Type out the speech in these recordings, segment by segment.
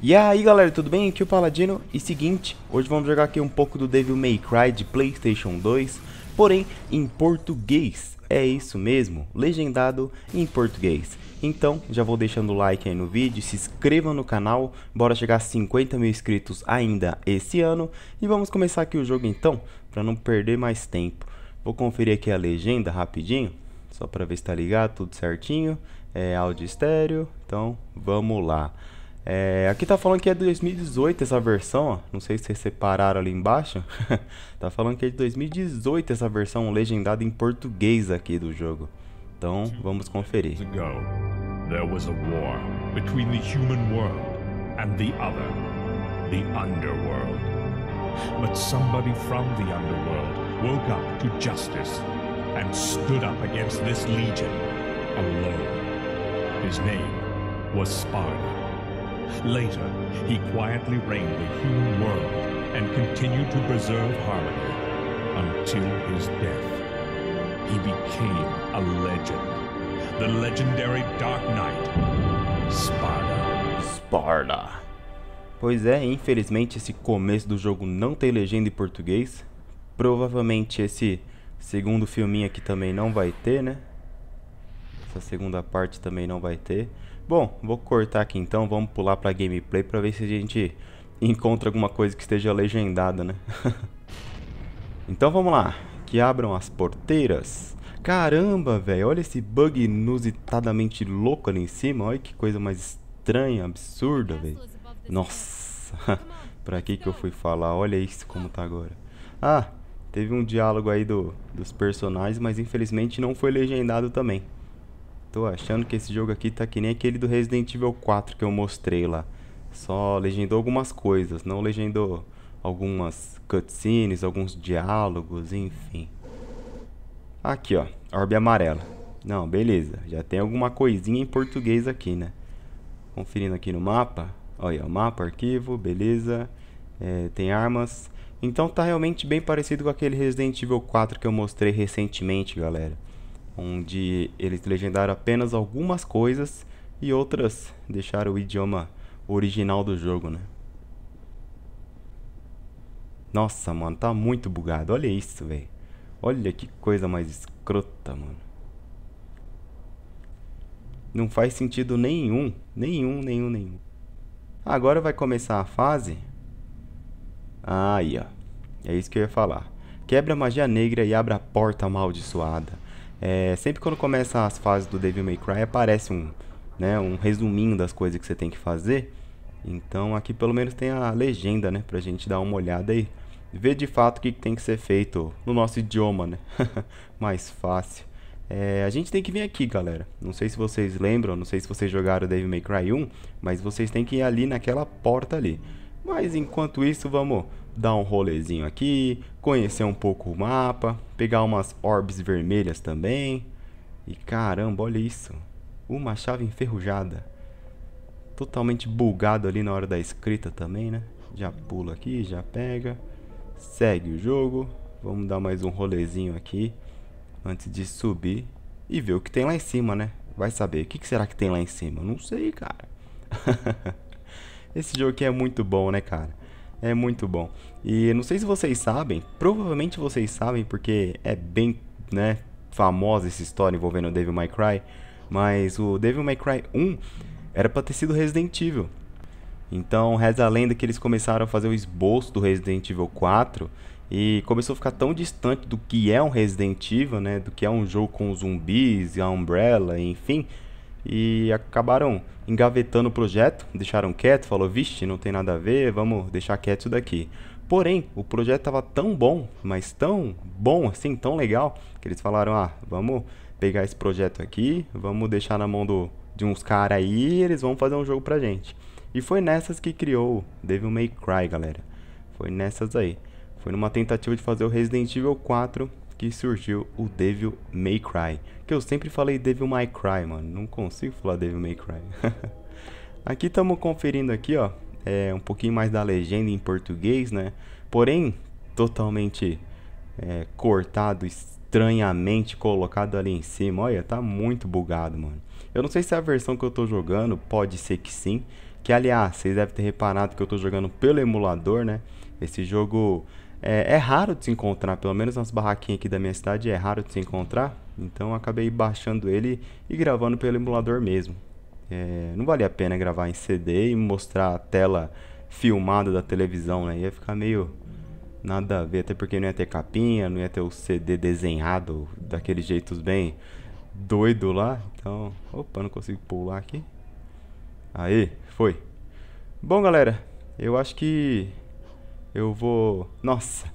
E aí galera, tudo bem? Aqui é o Paladino e seguinte, hoje vamos jogar aqui um pouco do Devil May Cry de Playstation 2, porém em português, é isso mesmo, legendado em português. Então já vou deixando o like aí no vídeo, se inscreva no canal, bora chegar a 50 mil inscritos ainda esse ano e vamos começar aqui o jogo então, para não perder mais tempo. Vou conferir aqui a legenda rapidinho, só para ver se tá ligado, tudo certinho, é áudio estéreo, então vamos lá. É, aqui tá falando que é de 2018 essa versão, ó. Não sei se vocês separaram ali embaixo. tá falando que é de 2018 essa versão legendada em português aqui do jogo. Então, vamos conferir. Ago, there was a war between the human world and the other, the underworld. But somebody from the underworld woke up to justice and stood up against this legion alone. His name was Sparta. Later, he quietly reigned the human world and continued to preserve harmony until his death. He became a legend, the legendary Dark Knight, Sparta. Sparta. Pois é, infelizmente esse começo do jogo não tem legenda em português. Provavelmente esse segundo filminho aqui também não vai ter, né? Essa segunda parte também não vai ter. Bom, vou cortar aqui então, vamos pular para gameplay para ver se a gente encontra alguma coisa que esteja legendada, né? então vamos lá, que abram as porteiras. Caramba, velho, olha esse bug inusitadamente louco ali em cima, olha que coisa mais estranha, absurda, velho. Nossa, pra que que eu fui falar? Olha isso como tá agora. Ah, teve um diálogo aí do, dos personagens, mas infelizmente não foi legendado também. Tô achando que esse jogo aqui tá que nem aquele do Resident Evil 4 que eu mostrei lá. Só legendou algumas coisas, não legendou algumas cutscenes, alguns diálogos, enfim. Aqui, ó, orbe amarela. Não, beleza, já tem alguma coisinha em português aqui, né? Conferindo aqui no mapa. Olha, o mapa, arquivo, beleza. É, tem armas. Então tá realmente bem parecido com aquele Resident Evil 4 que eu mostrei recentemente, galera onde eles legendaram apenas algumas coisas e outras deixaram o idioma original do jogo, né? Nossa, mano, tá muito bugado. Olha isso, velho. Olha que coisa mais escrota, mano. Não faz sentido nenhum. Nenhum, nenhum, nenhum. Agora vai começar a fase. Aí, ó. É isso que eu ia falar. Quebra a magia negra e abra a porta amaldiçoada. É, sempre quando começa as fases do Devil May Cry aparece um, né, um resuminho das coisas que você tem que fazer. Então aqui pelo menos tem a legenda, né, pra gente dar uma olhada e ver de fato o que tem que ser feito no nosso idioma, né? Mais fácil. É, a gente tem que vir aqui, galera. Não sei se vocês lembram, não sei se vocês jogaram Devil May Cry 1, mas vocês têm que ir ali naquela porta ali. Mas enquanto isso, vamos dar um rolezinho aqui, conhecer um pouco o mapa, pegar umas orbes vermelhas também. E caramba, olha isso. Uma chave enferrujada. Totalmente bugado ali na hora da escrita também, né? Já pula aqui, já pega. Segue o jogo. Vamos dar mais um rolezinho aqui antes de subir e ver o que tem lá em cima, né? Vai saber. O que será que tem lá em cima? não sei, cara. Esse jogo aqui é muito bom, né, cara? É muito bom. E não sei se vocês sabem, provavelmente vocês sabem porque é bem, né, famosa essa história envolvendo o Devil May Cry, mas o Devil May Cry 1 era para ter sido Resident Evil. Então, reza a lenda que eles começaram a fazer o esboço do Resident Evil 4 e começou a ficar tão distante do que é um Resident Evil, né, do que é um jogo com zumbis, e a Umbrella, enfim, e acabaram engavetando o projeto, deixaram quieto, falou, vixe, não tem nada a ver, vamos deixar quieto isso daqui. Porém, o projeto estava tão bom, mas tão bom, assim, tão legal, que eles falaram, ah, vamos pegar esse projeto aqui, vamos deixar na mão do, de uns caras aí e eles vão fazer um jogo pra gente. E foi nessas que criou Devil May Cry, galera. Foi nessas aí. Foi numa tentativa de fazer o Resident Evil 4 que surgiu o Devil May Cry. Que eu sempre falei Devil May Cry, mano. Não consigo falar Devil May Cry. aqui estamos conferindo aqui, ó. É, um pouquinho mais da legenda em português, né? Porém, totalmente é, cortado, estranhamente colocado ali em cima. Olha, tá muito bugado, mano. Eu não sei se é a versão que eu tô jogando, pode ser que sim. Que, aliás, vocês devem ter reparado que eu tô jogando pelo emulador, né? Esse jogo é, é, raro de se encontrar, pelo menos nas barraquinhas aqui da minha cidade é raro de se encontrar. Então acabei baixando ele e gravando pelo emulador mesmo. É, não valia a pena gravar em CD e mostrar a tela filmada da televisão, né? Ia ficar meio nada a ver, até porque não ia ter capinha, não ia ter o CD desenhado daquele jeito bem doido lá. Então, opa, não consigo pular aqui. Aí, foi. Bom, galera, eu acho que eu vou. Nossa!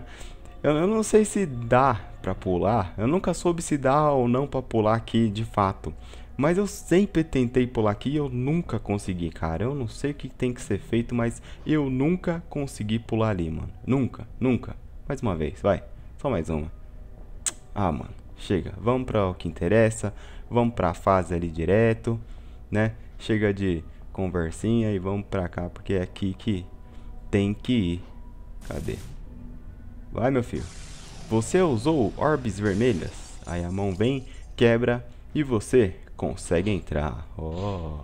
eu, não sei se dá para pular. Eu nunca soube se dá ou não para pular aqui de fato. Mas eu sempre tentei pular aqui e eu nunca consegui, cara. Eu não sei o que tem que ser feito, mas eu nunca consegui pular ali, mano. Nunca, nunca. Mais uma vez, vai. Só mais uma. Ah, mano. Chega. Vamos para o que interessa. Vamos para a fase ali direto, né? Chega de conversinha e vamos para cá, porque é aqui que tem que ir. Cadê? Vai, meu filho. Você usou orbes vermelhas. Aí a mão vem, quebra e você consegue entrar. Oh.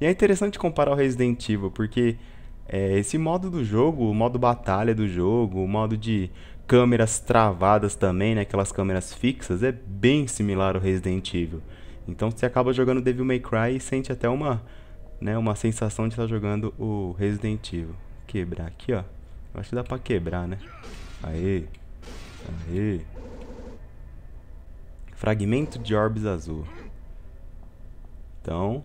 E é interessante comparar o Resident Evil, porque é, esse modo do jogo, o modo batalha do jogo, o modo de câmeras travadas também, né, aquelas câmeras fixas, é bem similar ao Resident Evil. Então você acaba jogando Devil May Cry e sente até uma, né, uma sensação de estar jogando o Resident Evil quebrar aqui, ó. Eu acho que dá pra quebrar, né? Aê. Aê. Fragmento de orbes azul. Então,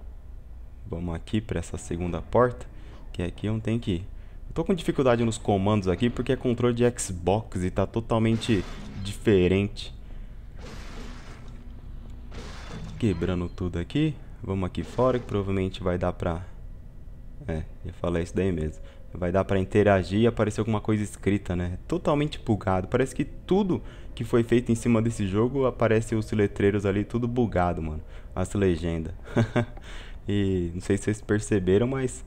vamos aqui pra essa segunda porta, que aqui eu não tenho que ir. Eu tô com dificuldade nos comandos aqui, porque é controle de Xbox e tá totalmente diferente. Quebrando tudo aqui. Vamos aqui fora, que provavelmente vai dar pra... É, ia falar isso daí mesmo vai dar para interagir e aparecer alguma coisa escrita, né? Totalmente bugado. Parece que tudo que foi feito em cima desse jogo aparece os letreiros ali tudo bugado, mano. As legendas. e não sei se vocês perceberam, mas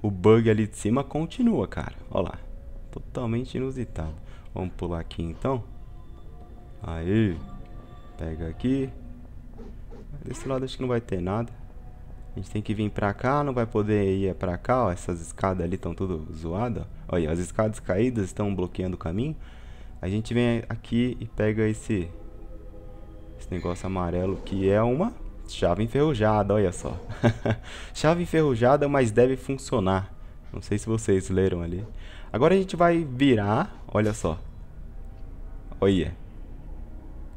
o bug ali de cima continua, cara. Olha lá. Totalmente inusitado. Vamos pular aqui então. Aí. Pega aqui. Desse lado acho que não vai ter nada. A gente tem que vir pra cá, não vai poder ir pra cá, ó. Essas escadas ali estão tudo zoadas, Olha, as escadas caídas estão bloqueando o caminho. A gente vem aqui e pega esse... Esse negócio amarelo que é uma chave enferrujada, olha só. chave enferrujada, mas deve funcionar. Não sei se vocês leram ali. Agora a gente vai virar, olha só. Olha.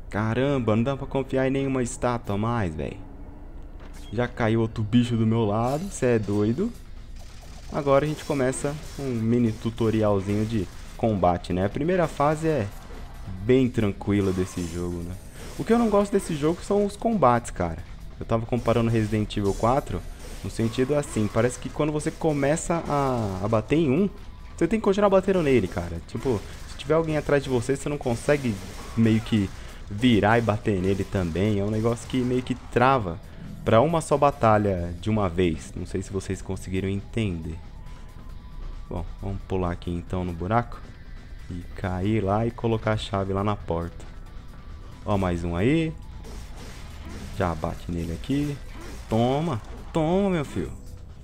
Caramba, não dá pra confiar em nenhuma estátua mais, velho. Já caiu outro bicho do meu lado, você é doido. Agora a gente começa um mini tutorialzinho de combate, né? A primeira fase é bem tranquila desse jogo, né? O que eu não gosto desse jogo são os combates, cara. Eu tava comparando Resident Evil 4 no sentido assim, parece que quando você começa a, a bater em um, você tem que continuar batendo nele, cara. Tipo, se tiver alguém atrás de você, você não consegue meio que virar e bater nele também. É um negócio que meio que trava para uma só batalha de uma vez. Não sei se vocês conseguiram entender. Bom, vamos pular aqui então no buraco. E cair lá e colocar a chave lá na porta. Ó, mais um aí. Já bate nele aqui. Toma, toma, meu filho.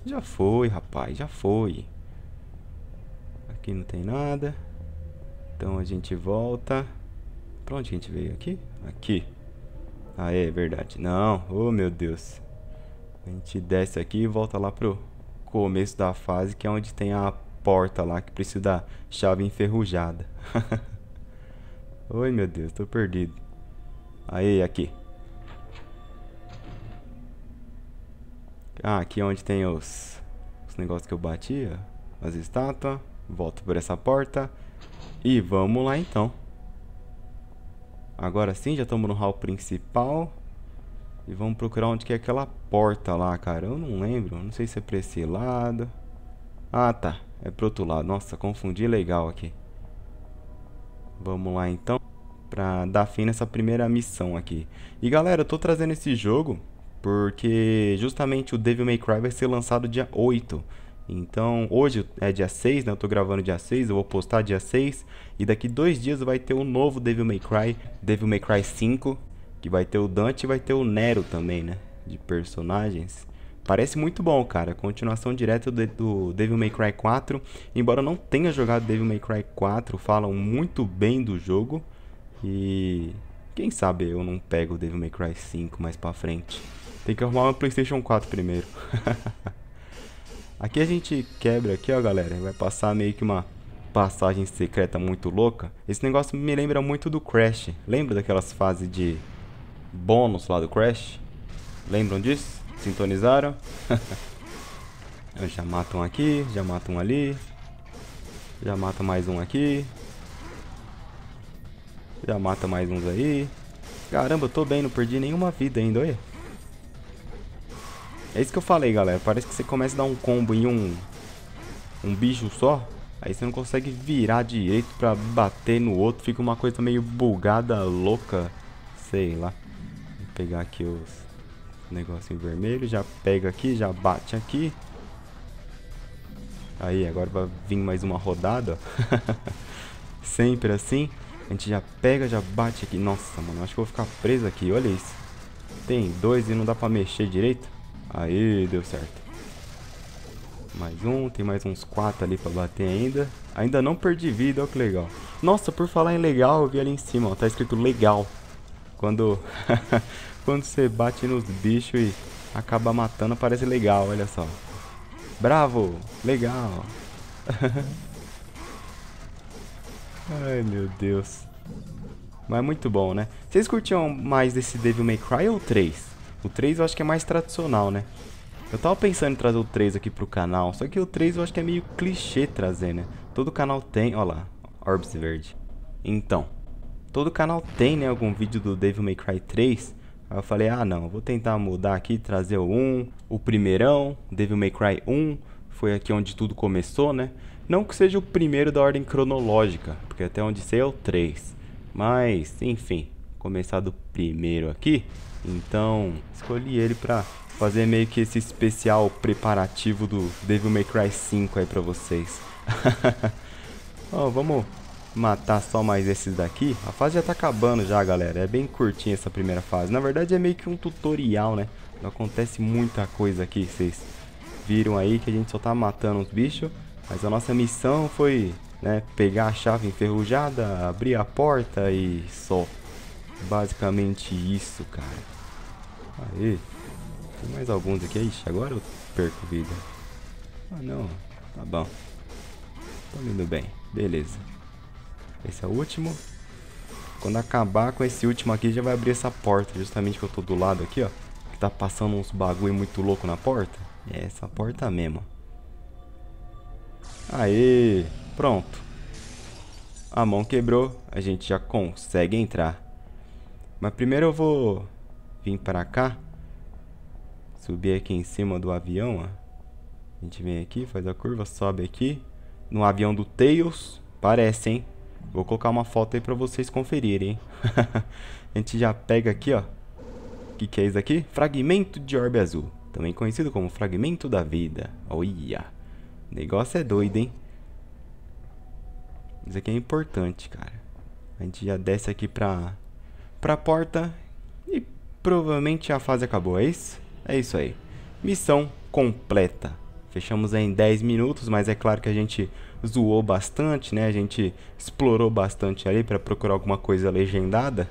Já foi, rapaz, já foi. Aqui não tem nada. Então a gente volta. Pra onde a gente veio? Aqui? Aqui. Ah, é verdade. Não. Oh, meu Deus. A gente desce aqui e volta lá pro começo da fase, que é onde tem a porta lá, que precisa da chave enferrujada. Oi, meu Deus. Tô perdido. Aí, aqui. Ah, aqui é onde tem os, os negócios que eu batia. As estátuas. Volto por essa porta. E vamos lá, então. Agora sim, já estamos no hall principal. E vamos procurar onde que é aquela porta lá, cara. Eu não lembro. Não sei se é pra esse lado. Ah, tá. É pro outro lado. Nossa, confundi legal aqui. Vamos lá, então. Pra dar fim nessa primeira missão aqui. E, galera, eu tô trazendo esse jogo... Porque justamente o Devil May Cry vai ser lançado dia 8. Então, hoje é dia 6, né? Eu tô gravando dia 6, eu vou postar dia 6. E daqui dois dias vai ter o um novo Devil May Cry, Devil May Cry 5. Que vai ter o Dante e vai ter o Nero também, né? De personagens. Parece muito bom, cara. Continuação direta do, do Devil May Cry 4. Embora eu não tenha jogado Devil May Cry 4, falam muito bem do jogo. E quem sabe eu não pego o Devil May Cry 5 mais pra frente. Tem que arrumar uma PlayStation 4 primeiro. Aqui a gente quebra aqui, ó, galera. Vai passar meio que uma passagem secreta muito louca. Esse negócio me lembra muito do Crash. Lembra daquelas fases de bônus lá do Crash? Lembram disso? Sintonizaram? já matam um aqui, já matam um ali. Já mata mais um aqui. Já mata mais uns aí. Caramba, eu tô bem, não perdi nenhuma vida ainda, olha. É isso que eu falei, galera. Parece que você começa a dar um combo em um, um bicho só. Aí você não consegue virar direito pra bater no outro. Fica uma coisa meio bugada, louca. Sei lá. Vou pegar aqui os negocinho vermelho. Já pega aqui, já bate aqui. Aí, agora vai vir mais uma rodada. Sempre assim. A gente já pega, já bate aqui. Nossa, mano, acho que eu vou ficar preso aqui. Olha isso. Tem dois e não dá pra mexer direito. Aí, deu certo. Mais um, tem mais uns quatro ali pra bater ainda. Ainda não perdi vida, olha que legal. Nossa, por falar em legal, eu vi ali em cima, ó, tá escrito legal. Quando, quando você bate nos bichos e acaba matando, parece legal, olha só. Bravo, legal. Ai, meu Deus. Mas é muito bom, né? Vocês curtiam mais desse Devil May Cry ou 3? O 3 eu acho que é mais tradicional, né? Eu tava pensando em trazer o 3 aqui pro canal, só que o 3 eu acho que é meio clichê trazer, né? Todo canal tem... Olha lá, Orbs Verde. Então, todo canal tem, né, algum vídeo do Devil May Cry 3. Aí eu falei, ah não, vou tentar mudar aqui, trazer o 1, o primeirão, Devil May Cry 1. Foi aqui onde tudo começou, né? Não que seja o primeiro da ordem cronológica, porque até onde sei é o 3. Mas, enfim, começar do primeiro aqui. Então, escolhi ele pra fazer meio que esse especial preparativo do Devil May Cry 5 aí pra vocês. Bom, vamos matar só mais esses daqui. A fase já tá acabando já, galera. É bem curtinha essa primeira fase. Na verdade, é meio que um tutorial, né? Não acontece muita coisa aqui, vocês viram aí que a gente só tá matando uns bichos. Mas a nossa missão foi né, pegar a chave enferrujada, abrir a porta e só basicamente isso, cara. Aê. Tem mais alguns aqui. Ixi, agora eu perco vida. Ah, não. Tá bom. Tá indo bem. Beleza. Esse é o último. Quando acabar com esse último aqui, já vai abrir essa porta. Justamente que eu tô do lado aqui, ó. Que tá passando uns bagulho muito louco na porta. É essa porta mesmo. Aê. Pronto. A mão quebrou. A gente já consegue entrar. Mas primeiro eu vou vir para cá. Subir aqui em cima do avião, ó. A gente vem aqui, faz a curva, sobe aqui. No avião do Tails. Parece, hein? Vou colocar uma foto aí pra vocês conferirem, hein? a gente já pega aqui, ó. O que, que é isso aqui? Fragmento de orbe azul. Também conhecido como fragmento da vida. Olha. O negócio é doido, hein? Isso aqui é importante, cara. A gente já desce aqui pra pra porta e provavelmente a fase acabou, é isso? É isso aí. Missão completa. Fechamos em 10 minutos, mas é claro que a gente zoou bastante, né? A gente explorou bastante ali para procurar alguma coisa legendada.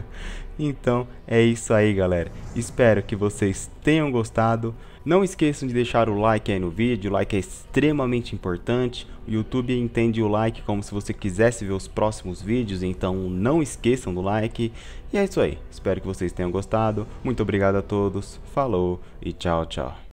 então é isso aí, galera. Espero que vocês tenham gostado. Não esqueçam de deixar o like aí no vídeo, o like é extremamente importante. O YouTube entende o like como se você quisesse ver os próximos vídeos, então não esqueçam do like. E é isso aí, espero que vocês tenham gostado. Muito obrigado a todos, falou e tchau, tchau.